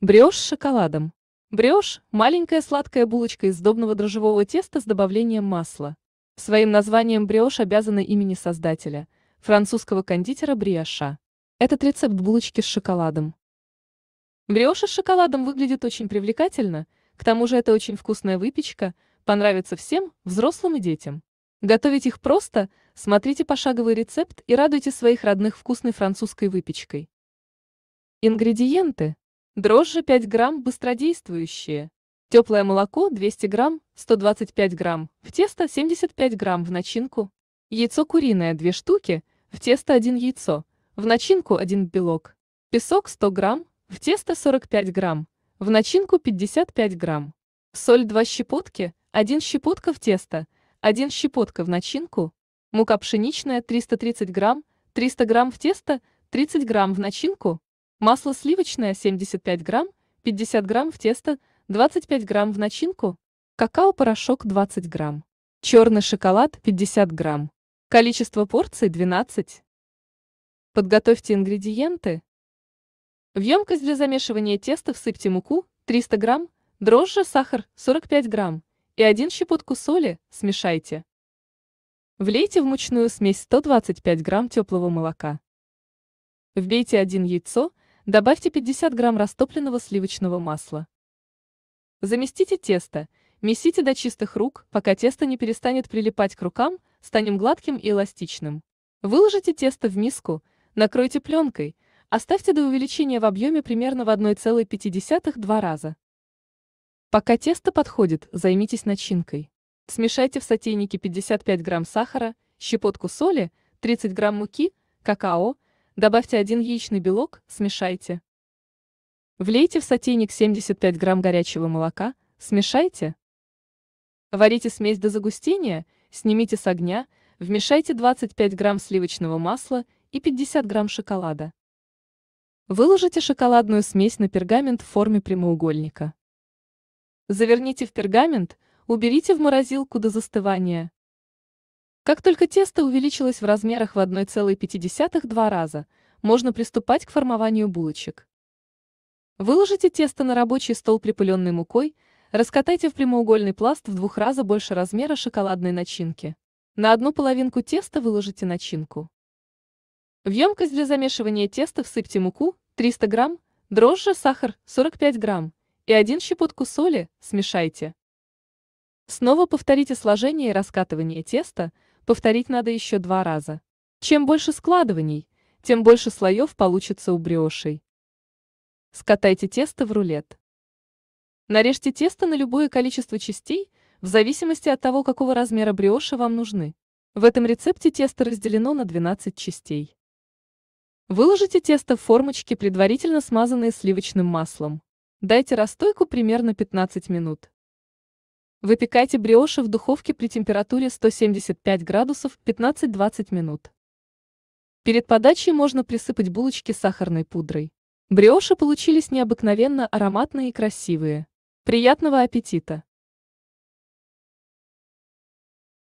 Брешь с шоколадом. Брешь – маленькая сладкая булочка из сдобного дрожжевого теста с добавлением масла. Своим названием брешь обязана имени создателя, французского кондитера Бриаша. Этот рецепт булочки с шоколадом. Брёша с шоколадом выглядит очень привлекательно, к тому же это очень вкусная выпечка, понравится всем, взрослым и детям. Готовить их просто, смотрите пошаговый рецепт и радуйте своих родных вкусной французской выпечкой. Ингредиенты. Дрожжи 5 грамм, быстродействующие. Теплое молоко 200 грамм, 125 грамм, в тесто 75 грамм в начинку. Яйцо куриное 2 штуки, в тесто 1 яйцо, в начинку 1 белок. Песок 100 грамм, в тесто 45 грамм, в начинку 55 грамм. Соль 2 щепотки, 1 щепотка в тесто, 1 щепотка в начинку. Мука пшеничная 330 грамм, 300 грамм в тесто, 30 грамм в начинку. Масло сливочное 75 грамм, 50 грамм в тесто, 25 грамм в начинку, какао-порошок 20 грамм, черный шоколад 50 грамм. Количество порций 12. Подготовьте ингредиенты. В емкость для замешивания теста всыпьте муку 300 грамм, дрожжи, сахар 45 грамм и 1 щепотку соли, смешайте. Влейте в мучную смесь 125 грамм теплого молока. Вбейте 1 яйцо, Добавьте 50 грамм растопленного сливочного масла. Заместите тесто, месите до чистых рук, пока тесто не перестанет прилипать к рукам, станем гладким и эластичным. Выложите тесто в миску, накройте пленкой, оставьте до увеличения в объеме примерно в 1,5-2 раза. Пока тесто подходит, займитесь начинкой. Смешайте в сотейнике 55 грамм сахара, щепотку соли, 30 грамм муки, какао, Добавьте один яичный белок, смешайте. Влейте в сотейник 75 грамм горячего молока, смешайте. Варите смесь до загустения, снимите с огня, вмешайте 25 грамм сливочного масла и 50 грамм шоколада. Выложите шоколадную смесь на пергамент в форме прямоугольника. Заверните в пергамент, уберите в морозилку до застывания. Как только тесто увеличилось в размерах в 1,5-2 раза, можно приступать к формованию булочек. Выложите тесто на рабочий стол припыленной мукой, раскатайте в прямоугольный пласт в двух раза больше размера шоколадной начинки. На одну половинку теста выложите начинку. В емкость для замешивания теста всыпьте муку 300 грамм, дрожжи, сахар 45 грамм и 1 щепотку соли, смешайте. Снова повторите сложение и раскатывание теста, Повторить надо еще два раза. Чем больше складываний, тем больше слоев получится у брешей. Скатайте тесто в рулет. Нарежьте тесто на любое количество частей, в зависимости от того, какого размера бреши вам нужны. В этом рецепте тесто разделено на 12 частей. Выложите тесто в формочки, предварительно смазанные сливочным маслом. Дайте расстойку примерно 15 минут. Выпекайте бриоши в духовке при температуре 175 градусов 15-20 минут. Перед подачей можно присыпать булочки сахарной пудрой. Бриоши получились необыкновенно ароматные и красивые. Приятного аппетита!